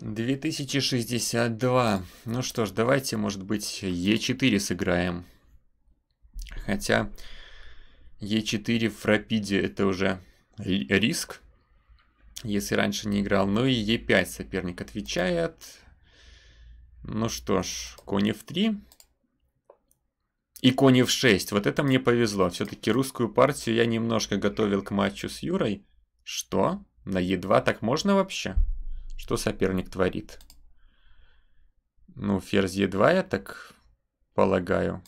2062. Ну что ж, давайте, может быть, Е4 сыграем. Хотя Е4 в Рапиде это уже риск, если раньше не играл. Ну и Е5 соперник отвечает. Ну что ж, конь F3 и конь F6. Вот это мне повезло. Все-таки русскую партию я немножко готовил к матчу с Юрой. Что? На Е2 так можно вообще? Что соперник творит? Ну, ферзь Е2, я так полагаю.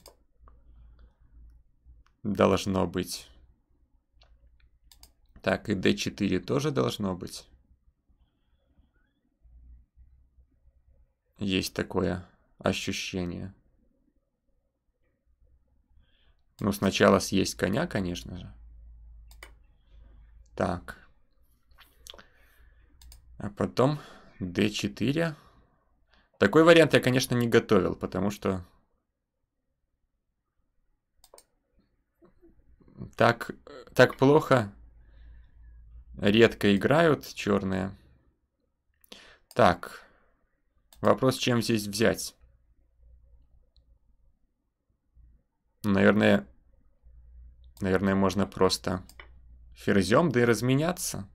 Должно быть. Так, и d4 тоже должно быть. Есть такое ощущение. Ну, сначала съесть коня, конечно же. Так. А потом d4. Такой вариант я, конечно, не готовил, потому что... Так, так плохо редко играют черные. Так, вопрос, чем здесь взять? Наверное, наверное, можно просто ферзем, да и разменяться.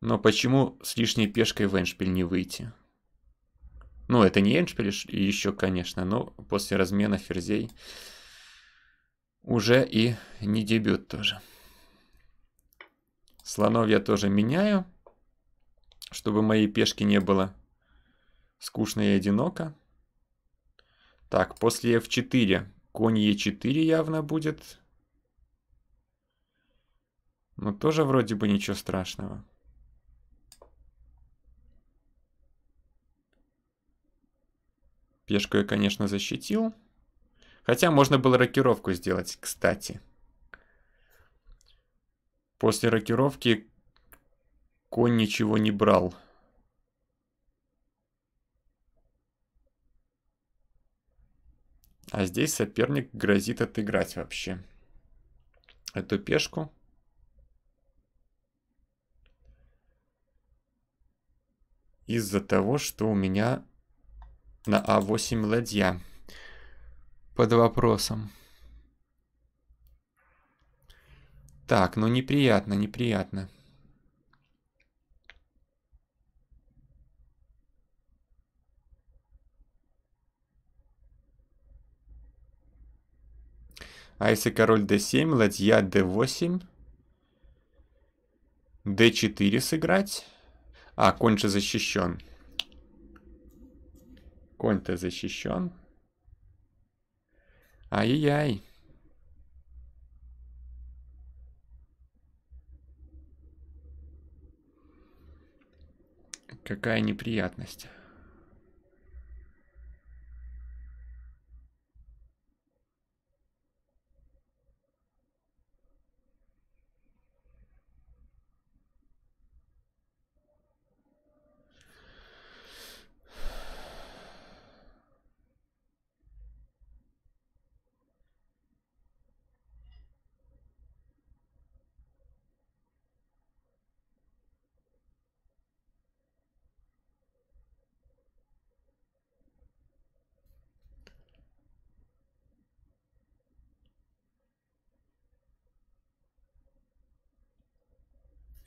Но почему с лишней пешкой в Эншпиль не выйти? Ну, это не Эншпиль, еще, конечно, но после размена ферзей уже и не дебют тоже. Слонов я тоже меняю, чтобы моей пешки не было скучно и одиноко. Так, после f4 конь e4 явно будет. Но ну, тоже вроде бы ничего страшного. Пешку я, конечно, защитил. Хотя можно было рокировку сделать, кстати. После рокировки конь ничего не брал. А здесь соперник грозит отыграть вообще эту пешку. Из-за того, что у меня на А8 ладья. Под вопросом. Так, ну неприятно, неприятно. А если король d7, ладья d8, d4 сыграть? А, конь же защищен. Конь-то защищен. Ай-яй-яй. Какая неприятность.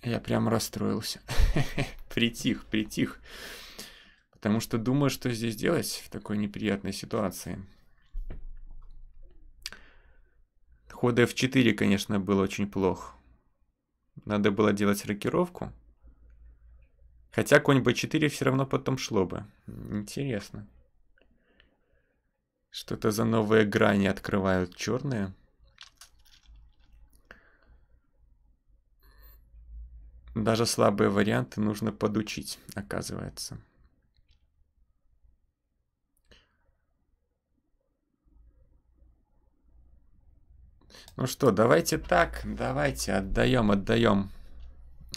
Я прям расстроился. притих, притих. Потому что думаю, что здесь делать в такой неприятной ситуации. Ход f4, конечно, был очень плох. Надо было делать рокировку. Хотя конь b4 все равно потом шло бы. Интересно. Что-то за новые грани открывают черные. Даже слабые варианты нужно подучить, оказывается. Ну что, давайте так, давайте отдаем, отдаем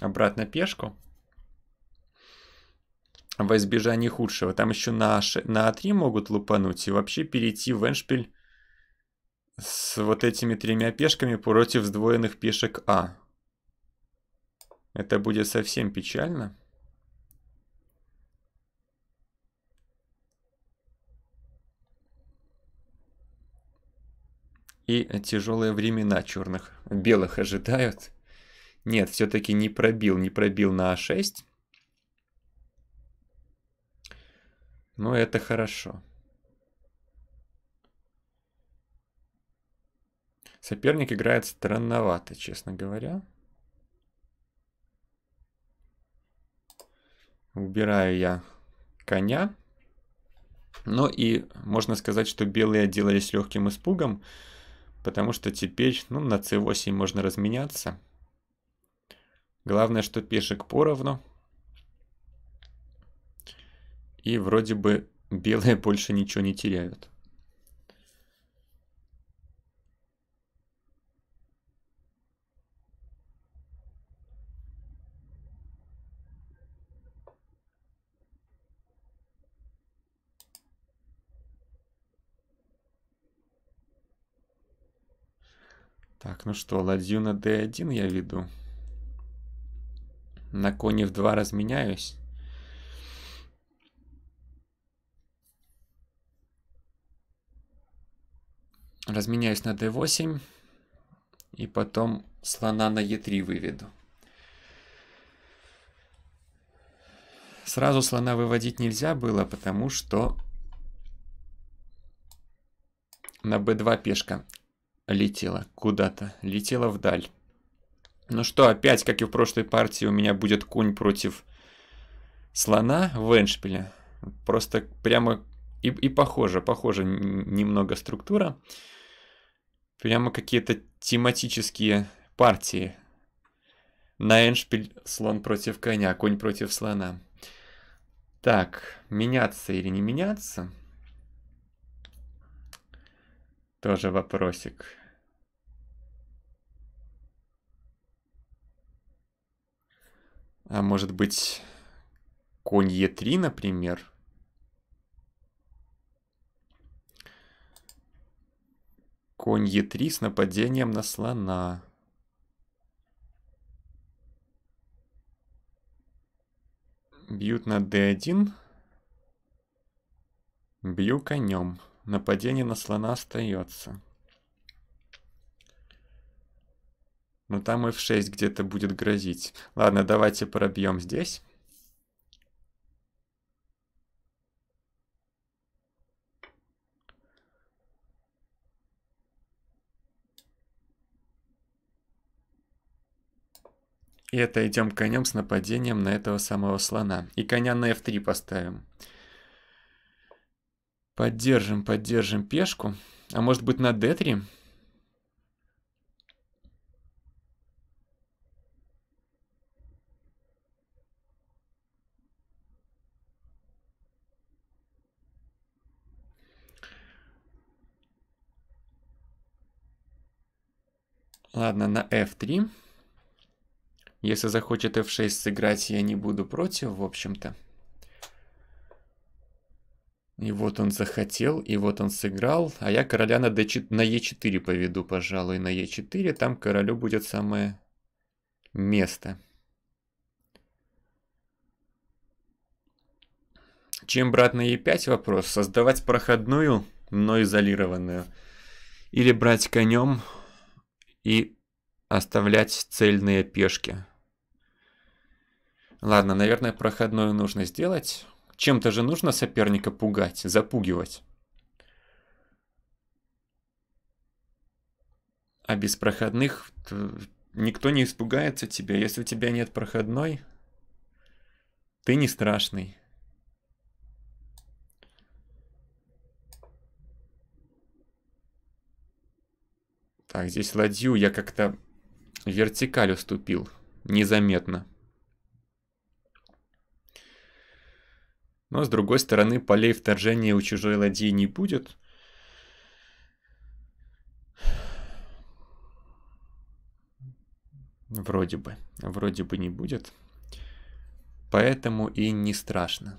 обратно пешку. Во избежание худшего. Там еще на, на А3 могут лупануть и вообще перейти в эншпиль с вот этими тремя пешками против сдвоенных пешек А. Это будет совсем печально. И тяжелые времена черных. Белых ожидают. Нет, все-таки не пробил, не пробил на А6. Но это хорошо. Соперник играет странновато, честно говоря. Убираю я коня. Ну и можно сказать, что белые отделались легким испугом, потому что теперь ну, на c8 можно разменяться. Главное, что пешек поровну. И вроде бы белые больше ничего не теряют. Так, ну что, ладью на d1 я веду. На коне в 2 разменяюсь. Разменяюсь на d8. И потом слона на e3 выведу. Сразу слона выводить нельзя было, потому что на b2 пешка летела куда-то, летела вдаль. Ну что, опять, как и в прошлой партии, у меня будет конь против слона в Эншпиле. Просто прямо и, и похоже, похоже немного структура. Прямо какие-то тематические партии. На Эншпиль слон против коня, конь против слона. Так, меняться или не меняться? Тоже вопросик. А может быть, конь Е3, например? Конь Е3 с нападением на слона. Бьют на d1. Бью конем. Нападение на слона остается. Ну там f6 где-то будет грозить. Ладно, давайте пробьем здесь. И это идем конем с нападением на этого самого слона. И коня на f3 поставим. Поддержим, поддержим пешку. А может быть на d3? Ладно, на f3. Если захочет f6 сыграть, я не буду против, в общем-то. И вот он захотел, и вот он сыграл. А я короля на, d4, на e4 поведу, пожалуй, на e4. Там королю будет самое место. Чем брать на e5 вопрос? Создавать проходную, но изолированную. Или брать конем, и оставлять цельные пешки. Ладно, наверное, проходную нужно сделать. Чем-то же нужно соперника пугать, запугивать. А без проходных э, никто не испугается тебя. Если у тебя нет проходной, ты не страшный. Так, здесь ладью я как-то вертикаль уступил. Незаметно. Но, с другой стороны, полей вторжения у чужой ладьи не будет. Вроде бы. Вроде бы не будет. Поэтому и не страшно.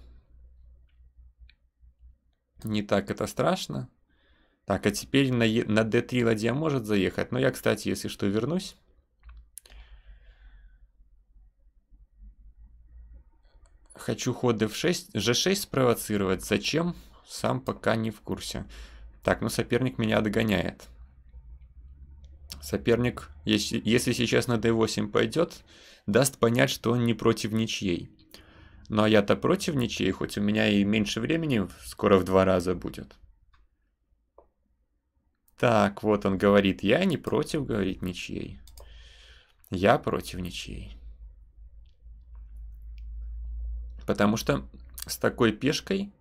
Не так это страшно. Так, а теперь на, е, на d3 ладья может заехать. Но я, кстати, если что, вернусь. Хочу ход d 6 g6 спровоцировать. Зачем? Сам пока не в курсе. Так, ну соперник меня догоняет. Соперник, если, если сейчас на d8 пойдет, даст понять, что он не против ничьей. Но ну, а я-то против ничьей, хоть у меня и меньше времени скоро в два раза будет. Так, вот он говорит, я не против, говорить ничьей. Я против ничьей. Потому что с такой пешкой,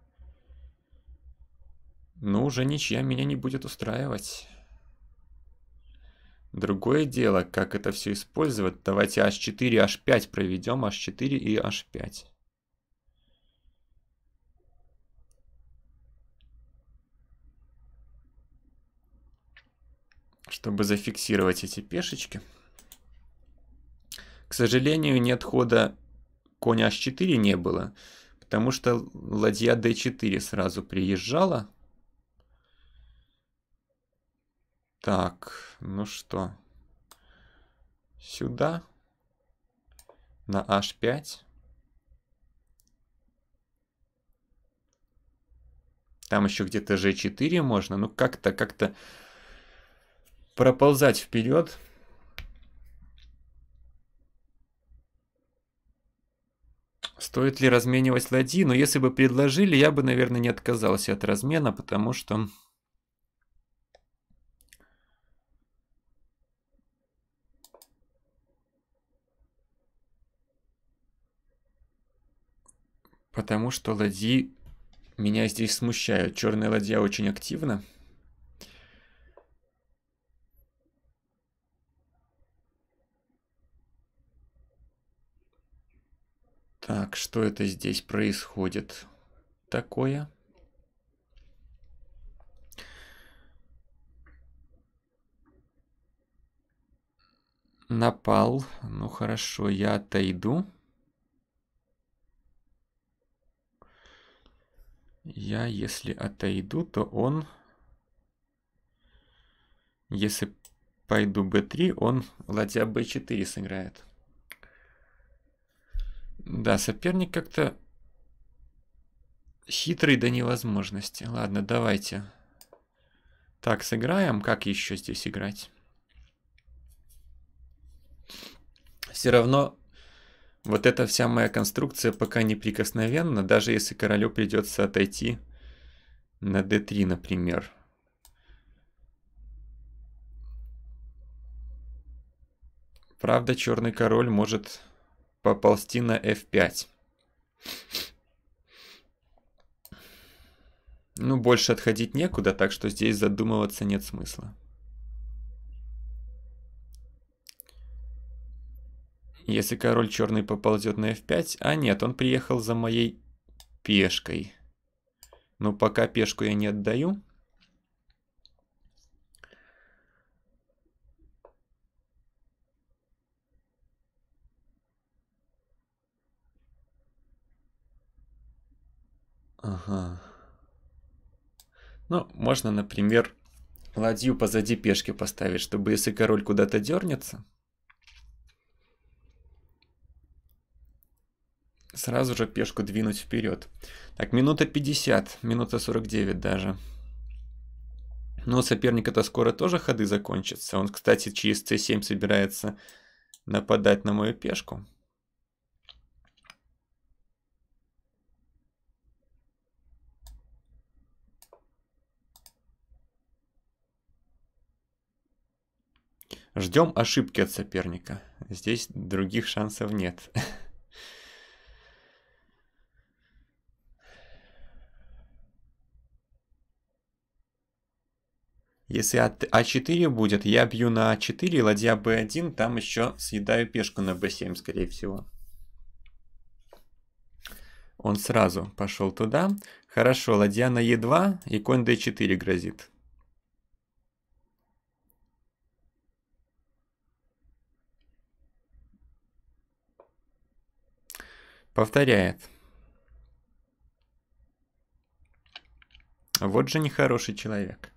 ну, уже ничья меня не будет устраивать. Другое дело, как это все использовать. Давайте h4, h5 проведем, h4 и h5. чтобы зафиксировать эти пешечки. К сожалению, нет хода коня h4 не было, потому что ладья d4 сразу приезжала. Так, ну что, сюда, на h5. Там еще где-то g4 можно, ну как-то, как-то проползать вперед. Стоит ли разменивать ладьи? Но ну, если бы предложили, я бы, наверное, не отказался от размена, потому что... Потому что ладьи меня здесь смущают. Черная ладья очень активна. Так, что это здесь происходит такое? Напал. Ну хорошо, я отойду. Я, если отойду, то он... Если пойду b3, он ладья b4 сыграет. Да, соперник как-то хитрый до невозможности. Ладно, давайте. Так, сыграем. Как еще здесь играть? Все равно вот эта вся моя конструкция пока неприкосновенна, даже если королю придется отойти на d3, например. Правда, черный король может поползти на f5. Ну, больше отходить некуда, так что здесь задумываться нет смысла. Если король черный поползет на f5, а нет, он приехал за моей пешкой. Но ну, пока пешку я не отдаю. А. Ну, можно, например, ладью позади пешки поставить, чтобы если король куда-то дернется, сразу же пешку двинуть вперед. Так, минута 50, минута 49 даже. Но ну, соперник это скоро тоже ходы закончатся. Он, кстати, через c7 собирается нападать на мою пешку. Ждем ошибки от соперника. Здесь других шансов нет. Если А4 а будет, я бью на А4, ладья Б1, там еще съедаю пешку на Б7, скорее всего. Он сразу пошел туда. Хорошо, ладья на Е2 и конь d4 грозит. Повторяет. Вот же нехороший человек.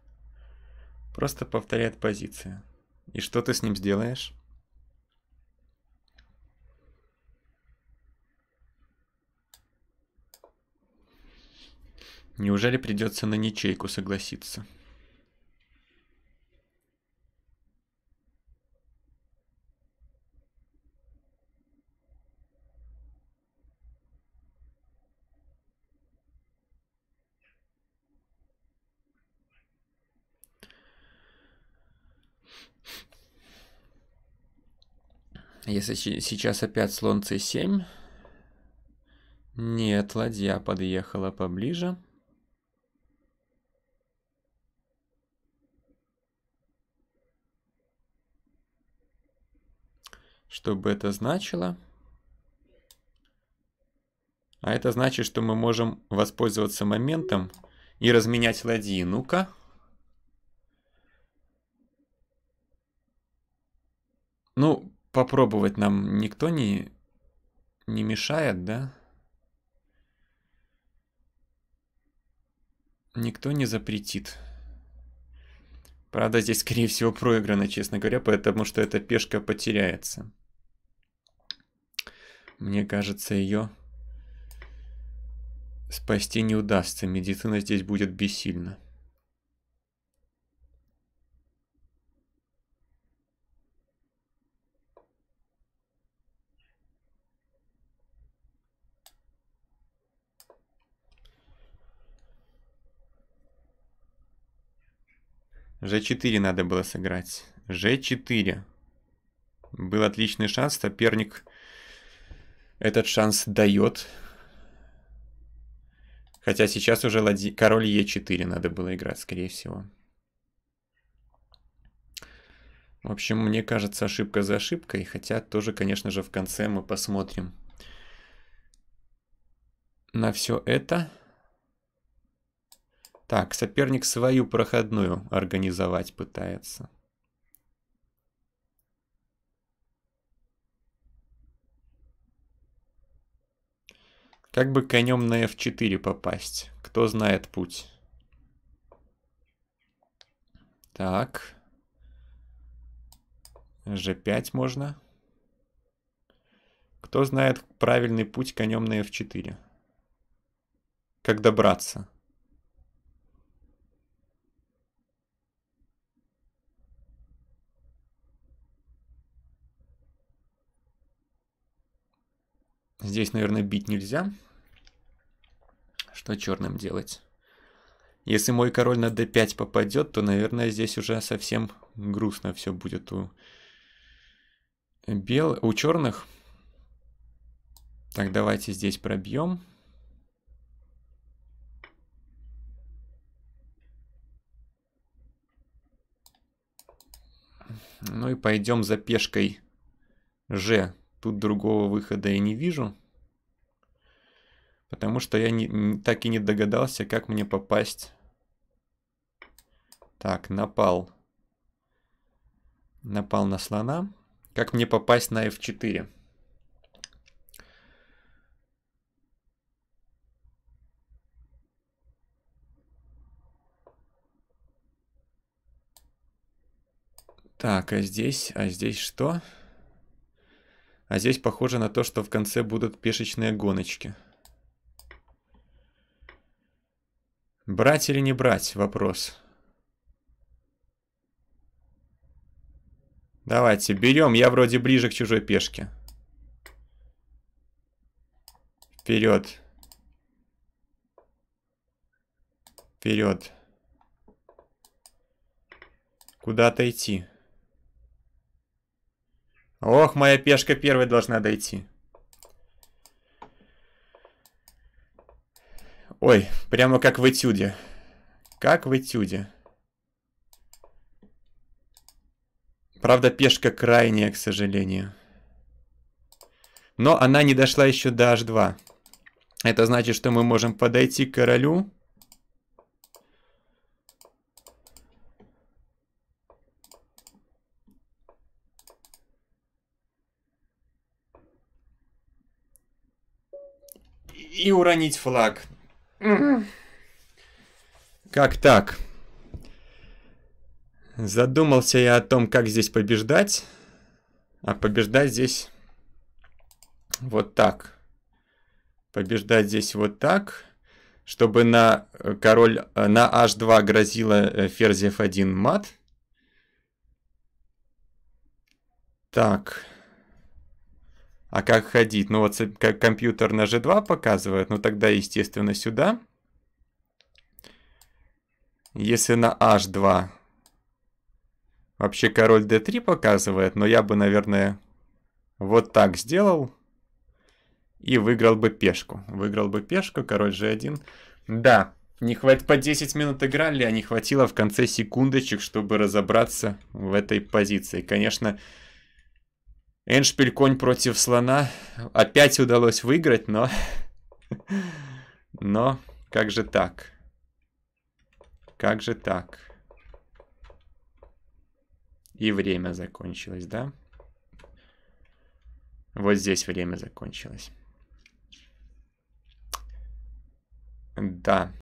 Просто повторяет позицию. И что ты с ним сделаешь? Неужели придется на ничейку согласиться? Если сейчас опять слон c7. Нет, ладья подъехала поближе. Что бы это значило? А это значит, что мы можем воспользоваться моментом и разменять ладьи. Ну-ка. Ну, попробовать нам никто не, не мешает, да? Никто не запретит. Правда, здесь, скорее всего, проиграно, честно говоря, потому что эта пешка потеряется. Мне кажется, ее спасти не удастся. Медицина здесь будет бессильна. Ж4 надо было сыграть. Ж4. Был отличный шанс. Соперник этот шанс дает. Хотя сейчас уже ладьи... король Е4 надо было играть, скорее всего. В общем, мне кажется, ошибка за ошибкой. Хотя тоже, конечно же, в конце мы посмотрим на все это. Так, соперник свою проходную организовать пытается. Как бы конем на f4 попасть? Кто знает путь? Так. g5 можно. Кто знает правильный путь конем на f4? Как добраться? Здесь, наверное, бить нельзя. Что черным делать? Если мой король на d5 попадет, то, наверное, здесь уже совсем грустно все будет у бел... у черных. Так, давайте здесь пробьем. Ну и пойдем за пешкой G Тут другого выхода я не вижу. Потому что я не, так и не догадался, как мне попасть. Так, напал. Напал на слона. Как мне попасть на f4? Так, а здесь, а здесь что? Что? А здесь похоже на то, что в конце будут пешечные гоночки. Брать или не брать? Вопрос. Давайте, берем. Я вроде ближе к чужой пешке. Вперед. Вперед. Куда то идти. Ох, моя пешка первой должна дойти. Ой, прямо как в этюде. Как в этюде. Правда, пешка крайняя, к сожалению. Но она не дошла еще до h2. Это значит, что мы можем подойти к королю и уронить флаг. Как так? Задумался я о том, как здесь побеждать. А побеждать здесь вот так. Побеждать здесь вот так. Чтобы на э, король э, на h2 грозила э, ферзь f1 мат. Так. А как ходить? Ну вот как компьютер на G2 показывает, ну тогда, естественно, сюда. Если на H2 вообще король D3 показывает, но я бы, наверное, вот так сделал и выиграл бы пешку. Выиграл бы пешку, король G1. Да, не хватит по 10 минут играли, а не хватило в конце секундочек, чтобы разобраться в этой позиции. Конечно, Эншпиль конь против слона. Опять удалось выиграть, но... Но как же так? Как же так? И время закончилось, да? Вот здесь время закончилось. Да.